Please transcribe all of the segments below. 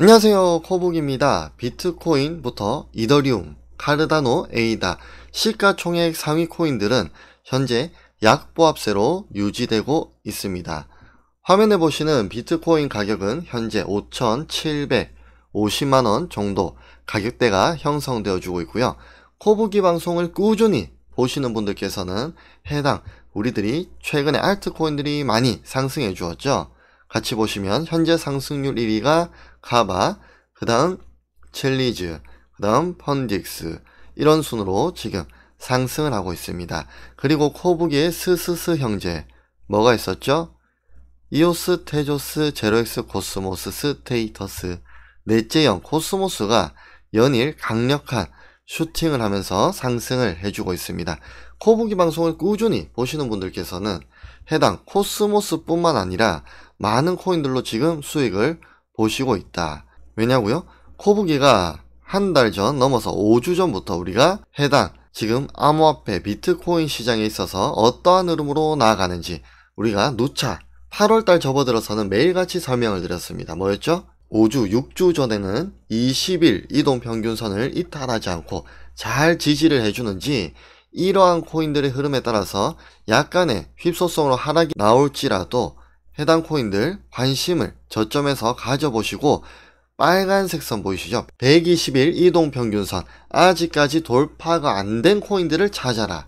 안녕하세요 코북입니다 비트코인부터 이더리움, 카르다노, 에이다 시가총액 상위 코인들은 현재 약보합세로 유지되고 있습니다 화면에 보시는 비트코인 가격은 현재 5,750만원 정도 가격대가 형성되어 주고 있고요 코북이 방송을 꾸준히 보시는 분들께서는 해당 우리들이 최근에 알트코인들이 많이 상승해 주었죠 같이 보시면 현재 상승률 1위가 카바그 다음 첼리즈, 그 다음 펀딕스 이런 순으로 지금 상승을 하고 있습니다. 그리고 코북의 스스스 형제 뭐가 있었죠? 이오스, 테조스, 제로엑스, 코스모스, 스테이터스 넷째형 코스모스가 연일 강력한 슈팅을 하면서 상승을 해주고 있습니다. 코보기 방송을 꾸준히 보시는 분들께서는 해당 코스모스뿐만 아니라 많은 코인들로 지금 수익을 보시고 있다. 왜냐고요? 코보기가 한 달 전 넘어서 5주 전부터 우리가 해당 지금 암호화폐 비트코인 시장에 있어서 어떠한 흐름으로 나아가는지 우리가 누차 8월달 접어들어서는 매일같이 설명을 드렸습니다. 뭐였죠? 5주, 6주 전에는 20일 이동평균선을 이탈하지 않고 잘 지지를 해주는지 이러한 코인들의 흐름에 따라서 약간의 휩소성으로 하락이 나올지라도 해당 코인들 관심을 저점에서 가져보시고 빨간색 선 보이시죠? 120일 이동평균선 아직까지 돌파가 안 된 코인들을 찾아라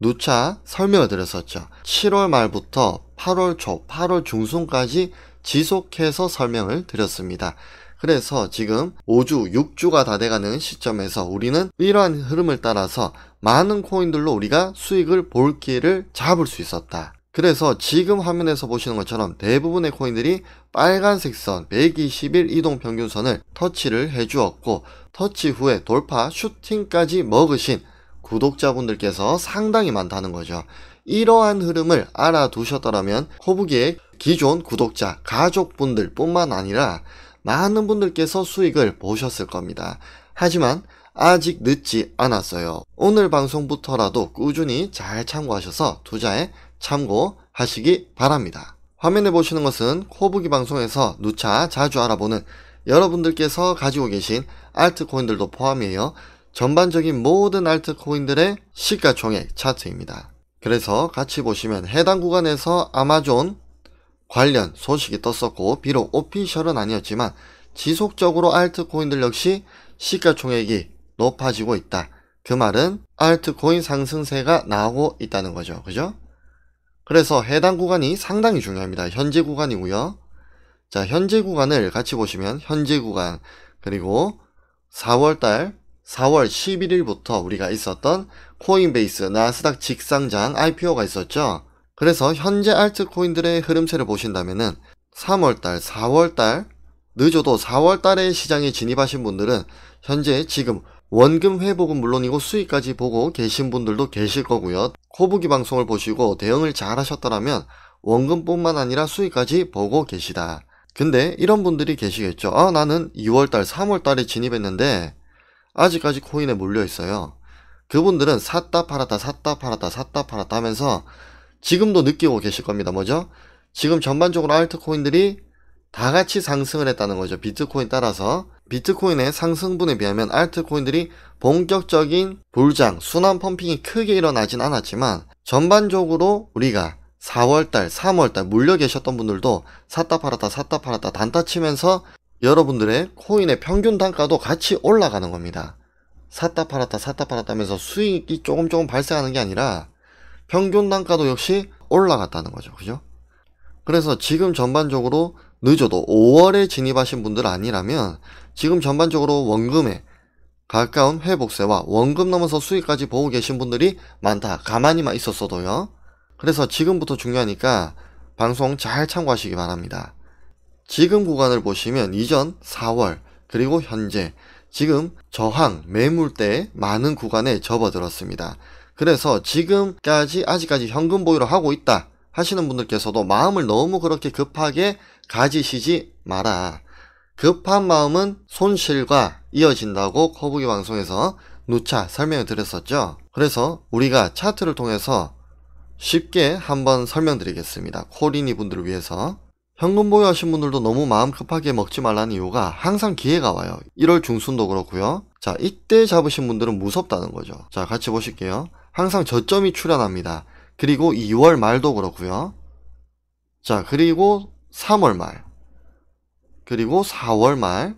누차 설명을 드렸었죠. 7월 말부터 8월 초, 8월 중순까지 지속해서 설명을 드렸습니다. 그래서 지금 5주, 6주가 다 돼가는 시점에서 우리는 이러한 흐름을 따라서 많은 코인들로 우리가 수익을 볼 기회를 잡을 수 있었다. 그래서 지금 화면에서 보시는 것처럼 대부분의 코인들이 빨간색 선 120일 이동 평균선을 터치를 해주었고 터치 후에 돌파 슈팅까지 먹으신 구독자분들께서 상당히 많다는 거죠. 이러한 흐름을 알아두셨더라면 호부이의 기존 구독자 가족분들 뿐만 아니라 많은 분들께서 수익을 보셨을 겁니다. 하지만 아직 늦지 않았어요. 오늘 방송부터라도 꾸준히 잘 참고하셔서 투자에 참고하시기 바랍니다. 화면에 보시는 것은 코부기 방송에서 누차 자주 알아보는 여러분들께서 가지고 계신 알트코인들도 포함이에요. 전반적인 모든 알트코인들의 시가총액 차트입니다. 그래서 같이 보시면 해당 구간에서 아마존 관련 소식이 떴었고 비록 오피셜은 아니었지만 지속적으로 알트코인들 역시 시가총액이 높아지고 있다. 그 말은 알트코인 상승세가 나오고 있다는 거죠. 그죠? 그래서 해당 구간이 상당히 중요합니다. 현재 구간이고요. 자, 현재 구간을 같이 보시면 현재 구간 그리고 4월달 4월 11일부터 우리가 있었던 코인베이스 나스닥 직상장 IPO가 있었죠. 그래서 현재 알트코인들의 흐름세를 보신다면은 3월달, 4월달, 늦어도 4월달에 시장에 진입하신 분들은 현재 지금 원금 회복은 물론이고 수익까지 보고 계신 분들도 계실 거고요. 코부기 방송을 보시고 대응을 잘 하셨더라면 원금뿐만 아니라 수익까지 보고 계시다. 근데 이런 분들이 계시겠죠. 아, 나는 2월달, 3월달에 진입했는데 아직까지 코인에 몰려 있어요. 그분들은 샀다 팔았다, 샀다 팔았다, 샀다 팔았다 하면서 지금도 느끼고 계실 겁니다. 뭐죠? 지금 전반적으로 알트코인들이 다 같이 상승을 했다는 거죠. 비트코인 따라서. 비트코인의 상승분에 비하면 알트코인들이 본격적인 불장 순환 펌핑이 크게 일어나진 않았지만 전반적으로 우리가 4월달, 3월달 물려 계셨던 분들도 샀다 팔았다 샀다 팔았다 단타 치면서 여러분들의 코인의 평균 단가도 같이 올라가는 겁니다. 샀다 팔았다 샀다 팔았다 하면서 수익이 조금 조금 발생하는 게 아니라 평균 단가도 역시 올라갔다는 거죠. 그죠? 그래서 지금 전반적으로 늦어도 5월에 진입하신 분들 아니라면 지금 전반적으로 원금에 가까운 회복세와 원금 넘어서 수익까지 보고 계신 분들이 많다. 가만히만 있었어도요. 그래서 지금부터 중요하니까 방송 잘 참고하시기 바랍니다. 지금 구간을 보시면 이전 4월 그리고 현재 지금 저항 매물대 많은 구간에 접어들었습니다. 그래서 지금까지 아직까지 현금 보유를 하고 있다 하시는 분들께서도 마음을 너무 그렇게 급하게 가지시지 마라. 급한 마음은 손실과 이어진다고 거북이 방송에서 누차 설명을 드렸었죠. 그래서 우리가 차트를 통해서 쉽게 한번 설명드리겠습니다. 코린이 분들을 위해서. 현금 보유하신 분들도 너무 마음 급하게 먹지 말라는 이유가 항상 기회가 와요. 1월 중순도 그렇고요. 자, 이때 잡으신 분들은 무섭다는 거죠. 자, 같이 보실게요. 항상 저점이 출현합니다. 그리고 2월 말도 그렇고요. 자, 그리고 3월 말. 그리고 4월 말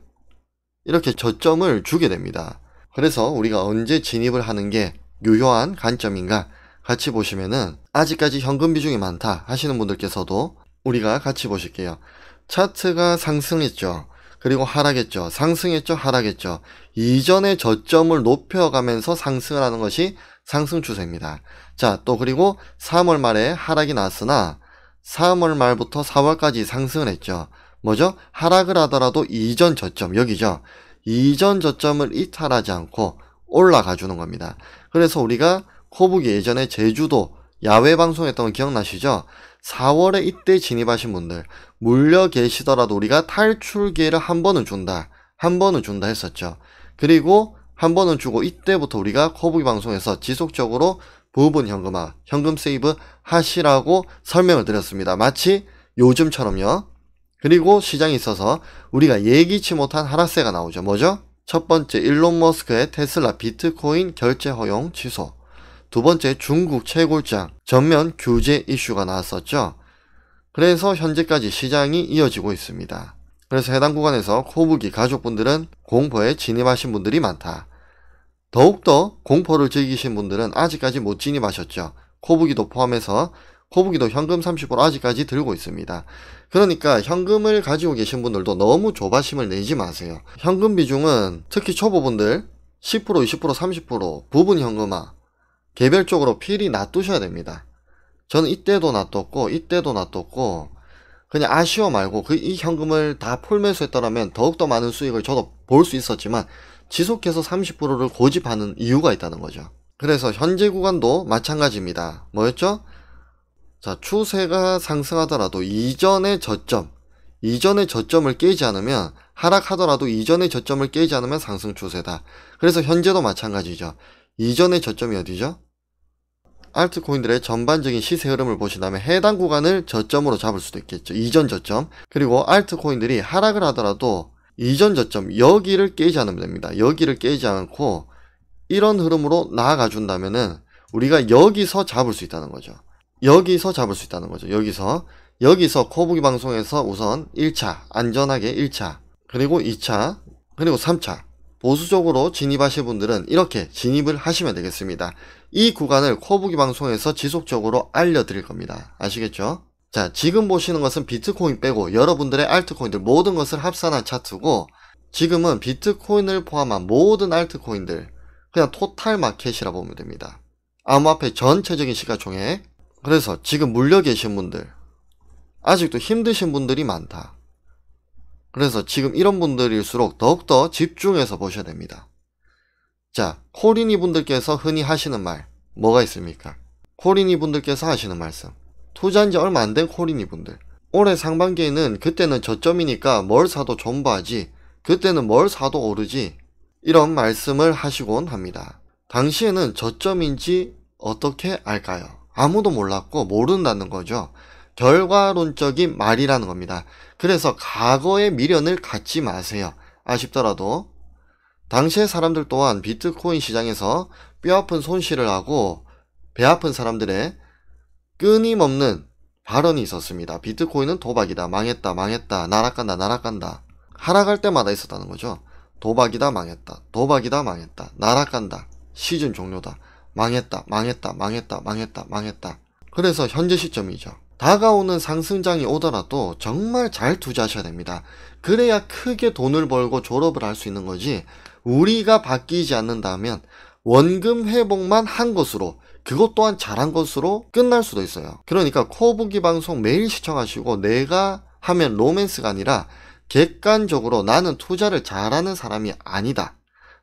이렇게 저점을 주게 됩니다. 그래서 우리가 언제 진입을 하는 게 유효한 관점인가 같이 보시면은 아직까지 현금 비중이 많다 하시는 분들께서도 우리가 같이 보실게요. 차트가 상승했죠. 그리고 하락했죠. 상승했죠. 하락했죠. 이전의 저점을 높여가면서 상승을 하는 것이 상승 추세입니다. 자, 또 그리고 3월 말에 하락이 났으나 3월 말부터 4월까지 상승을 했죠. 뭐죠? 하락을 하더라도 이전 저점, 여기죠. 이전 저점을 이탈하지 않고 올라가 주는 겁니다. 그래서 우리가 코북이 예전에 제주도 야외 방송했던 거 기억나시죠? 4월에 이때 진입하신 분들 물려 계시더라도 우리가 탈출 기회를 한 번은 준다. 한 번은 준다 했었죠. 그리고 한 번은 주고 이때부터 우리가 코북이 방송에서 지속적으로 부분 현금화, 현금 세이브 하시라고 설명을 드렸습니다. 마치 요즘처럼요. 그리고 시장에 있어서 우리가 예기치 못한 하락세가 나오죠. 뭐죠? 첫 번째 일론 머스크의 테슬라 비트코인 결제 허용 취소 두 번째 중국 채굴장 전면 규제 이슈가 나왔었죠. 그래서 현재까지 시장이 이어지고 있습니다. 그래서 해당 구간에서 코부기 가족분들은 공포에 진입하신 분들이 많다. 더욱더 공포를 즐기신 분들은 아직까지 못 진입하셨죠. 코부기도 포함해서 호북이도 현금 30불 아직까지 들고 있습니다. 그러니까 현금을 가지고 계신 분들도 너무 조바심을 내지 마세요. 현금 비중은 특히 초보분들 10% 20% 30% 부분 현금화 개별적으로 필히 놔두셔야 됩니다. 저는 이때도 놔뒀고 이때도 놔뒀고 그냥 아쉬워 말고 그 이 현금을 다풀매수했더라면 더욱더 많은 수익을 저도 볼 수 있었지만 지속해서 30%를 고집하는 이유가 있다는 거죠. 그래서 현재 구간도 마찬가지입니다. 뭐였죠? 자, 추세가 상승하더라도 이전의 저점, 이전의 저점을 깨지 않으면 하락하더라도 이전의 저점을 깨지 않으면 상승 추세다. 그래서 현재도 마찬가지죠. 이전의 저점이 어디죠? 알트코인들의 전반적인 시세 흐름을 보신 다면 해당 구간을 저점으로 잡을 수도 있겠죠. 이전 저점. 그리고 알트코인들이 하락을 하더라도 이전 저점, 여기를 깨지 않으면 됩니다. 여기를 깨지 않고 이런 흐름으로 나아가 준다면은 우리가 여기서 잡을 수 있다는 거죠. 여기서 잡을 수 있다는 거죠. 여기서 여기서 코보기 방송에서 우선 1차 안전하게 1차 그리고 2차 그리고 3차 보수적으로 진입하실 분들은 이렇게 진입을 하시면 되겠습니다. 이 구간을 코보기 방송에서 지속적으로 알려드릴 겁니다. 아시겠죠? 자 지금 보시는 것은 비트코인 빼고 여러분들의 알트코인들 모든 것을 합산한 차트고 지금은 비트코인을 포함한 모든 알트코인들 그냥 토탈 마켓이라 보면 됩니다. 암호화폐 전체적인 시가총액 그래서 지금 물려 계신 분들, 아직도 힘드신 분들이 많다. 그래서 지금 이런 분들일수록 더욱더 집중해서 보셔야 됩니다. 자, 코린이 분들께서 흔히 하시는 말, 뭐가 있습니까? 코린이 분들께서 하시는 말씀. 투자한 지 얼마 안 된 코린이 분들. 올해 상반기에는 그때는 저점이니까 뭘 사도 존버하지, 그때는 뭘 사도 오르지, 이런 말씀을 하시곤 합니다. 당시에는 저점인지 어떻게 알까요? 아무도 몰랐고 모른다는 거죠. 결과론적인 말이라는 겁니다. 그래서 과거의 미련을 갖지 마세요. 아쉽더라도 당시의 사람들 또한 비트코인 시장에서 뼈아픈 손실을 하고 배아픈 사람들의 끊임없는 발언이 있었습니다. 비트코인은 도박이다. 망했다. 망했다. 날아간다. 날아간다. 하락할 때마다 있었다는 거죠. 도박이다. 망했다. 도박이다. 망했다. 날아간다. 시즌 종료다. 망했다, 망했다, 망했다, 망했다, 망했다. 그래서 현재 시점이죠. 다가오는 상승장이 오더라도 정말 잘 투자하셔야 됩니다. 그래야 크게 돈을 벌고 졸업을 할 수 있는 거지 우리가 바뀌지 않는다면 원금 회복만 한 것으로 그것 또한 잘한 것으로 끝날 수도 있어요. 그러니까 코보기 방송 매일 시청하시고 내가 하면 로맨스가 아니라 객관적으로 나는 투자를 잘하는 사람이 아니다.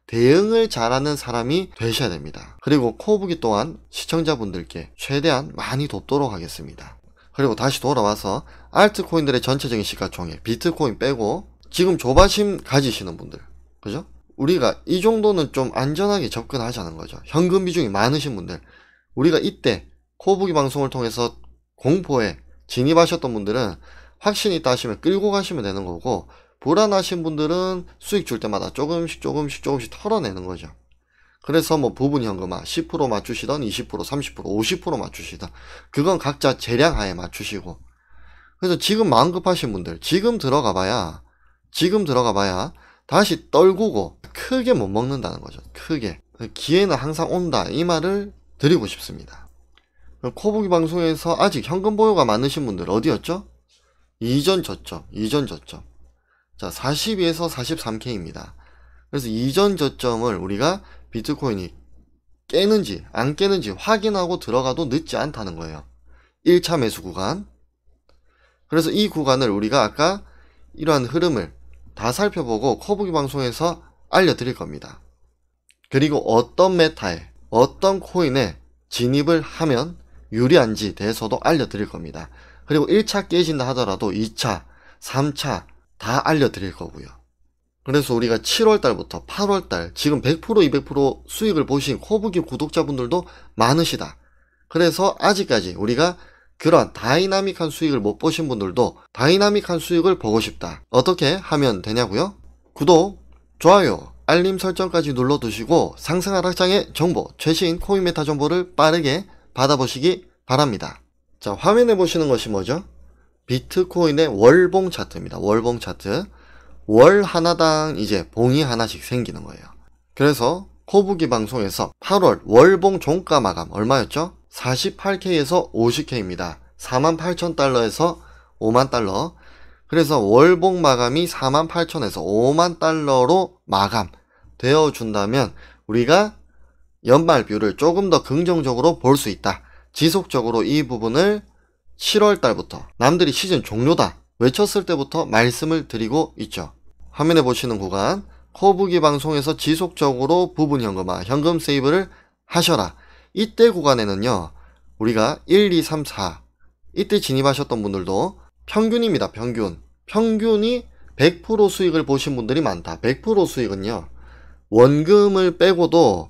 대응을 잘하는 사람이 되셔야 됩니다. 그리고 코보기 또한 시청자분들께 최대한 많이 돕도록 하겠습니다. 그리고 다시 돌아와서 알트코인들의 전체적인 시가총액, 비트코인 빼고 지금 조바심 가지시는 분들, 그죠? 우리가 이 정도는 좀 안전하게 접근하자는 거죠. 현금 비중이 많으신 분들, 우리가 이때 코보기 방송을 통해서 공포에 진입하셨던 분들은 확신이 있다 하시면 끌고 가시면 되는 거고 불안하신 분들은 수익 줄 때마다 조금씩 조금씩 조금씩 털어내는 거죠. 그래서 뭐 부분 현금화 10% 맞추시던 20% 30% 50% 맞추시던 그건 각자 재량하에 맞추시고 그래서 지금 마음 급하신 분들 지금 들어가 봐야 지금 들어가 봐야 다시 떨구고 크게 못 먹는다는 거죠 크게 기회는 항상 온다 이 말을 드리고 싶습니다 코보기 방송에서 아직 현금 보유가 많으신 분들 어디였죠? 이전 저점 이전 저점 자, 42에서 43K입니다. 그래서 이전 저점을 우리가 비트코인이 깨는지 안 깨는지 확인하고 들어가도 늦지 않다는 거예요. 1차 매수 구간. 그래서 이 구간을 우리가 아까 이러한 흐름을 다 살펴보고 커브기 방송에서 알려드릴 겁니다. 그리고 어떤 메타에 어떤 코인에 진입을 하면 유리한지 대해서도 알려드릴 겁니다. 그리고 1차 깨진다 하더라도 2차, 3차, 다 알려드릴 거고요. 그래서 우리가 7월달부터 8월달 지금 100% 200% 수익을 보신 호부기 구독자분들도 많으시다. 그래서 아직까지 우리가 그런 다이나믹한 수익을 못 보신 분들도 다이나믹한 수익을 보고 싶다. 어떻게 하면 되냐고요? 구독, 좋아요, 알림 설정까지 눌러두시고 상승 하락장의 정보, 최신 코인메타 정보를 빠르게 받아보시기 바랍니다. 자, 화면에 보시는 것이 뭐죠? 비트코인의 월봉 차트입니다. 월봉 차트. 월 하나당 이제 봉이 하나씩 생기는 거예요. 그래서 코부기 방송에서 8월 월봉 종가 마감 얼마였죠? 48K에서 50K입니다. 48,000달러에서 5만 달러. 그래서 월봉 마감이 48,000에서 5만 달러로 마감 되어 준다면 우리가 연말뷰를 조금 더 긍정적으로 볼 수 있다. 지속적으로 이 부분을 7월 달부터 남들이 시즌 종료다 외쳤을 때부터 말씀을 드리고 있죠. 화면에 보시는 구간 코부기 방송에서 지속적으로 부분 현금화, 현금 세이브를 하셔라. 이때 구간에는요. 우리가 1, 2, 3, 4 이때 진입하셨던 분들도 평균입니다. 평균. 평균이 100% 수익을 보신 분들이 많다. 100% 수익은요. 원금을 빼고도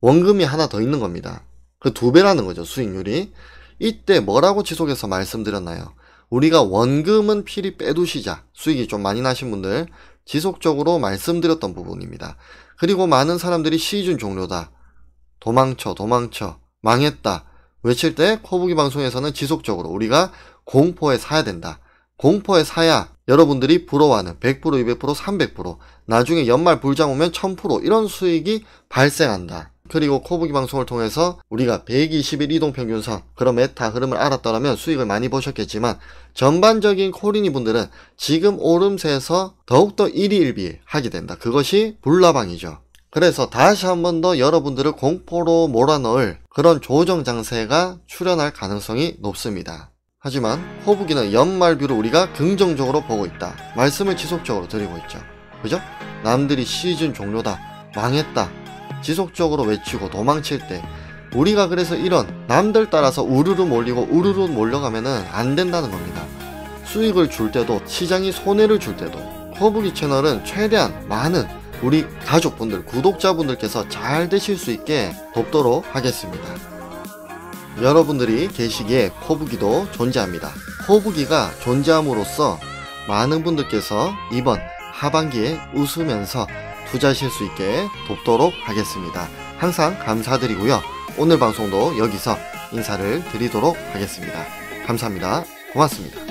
원금이 하나 더 있는 겁니다. 그 두 배라는 거죠. 수익률이. 이때 뭐라고 지속해서 말씀드렸나요? 우리가 원금은 필히 빼두시자. 수익이 좀 많이 나신 분들 지속적으로 말씀드렸던 부분입니다. 그리고 많은 사람들이 시즌 종료다. 도망쳐, 도망쳐, 망했다. 외칠 때코북이 방송에서는 지속적으로 우리가 공포에 사야 된다. 공포에 사야 여러분들이 부러워하는 100%, 200%, 300% 나중에 연말 불장 오면 1000% 이런 수익이 발생한다. 그리고 코보기 방송을 통해서 우리가 120일 이동평균선 그런 메타 흐름을 알았더라면 수익을 많이 보셨겠지만 전반적인 코린이 분들은 지금 오름세에서 더욱더 1위 1비 하게 된다. 그것이 불나방이죠. 그래서 다시 한 번 더 여러분들을 공포로 몰아넣을 그런 조정 장세가 출현할 가능성이 높습니다. 하지만 호부기는 연말뷰를 우리가 긍정적으로 보고 있다. 말씀을 지속적으로 드리고 있죠. 그죠? 남들이 시즌 종료다. 망했다. 지속적으로 외치고 도망칠 때 우리가 그래서 이런 남들 따라서 우르르 몰리고 우르르 몰려가면은 안 된다는 겁니다. 수익을 줄 때도 시장이 손해를 줄 때도 허브기 채널은 최대한 많은 우리 가족분들 구독자분들께서 잘 되실 수 있게 돕도록 하겠습니다. 여러분들이 계시기에 코부기도 존재합니다. 코부기가 존재함으로써 많은 분들께서 이번 하반기에 웃으면서 투자하실수 있게 돕도록 하겠습니다. 항상 감사드리고요. 오늘 방송도 여기서 인사를 드리도록 하겠습니다. 감사합니다. 고맙습니다.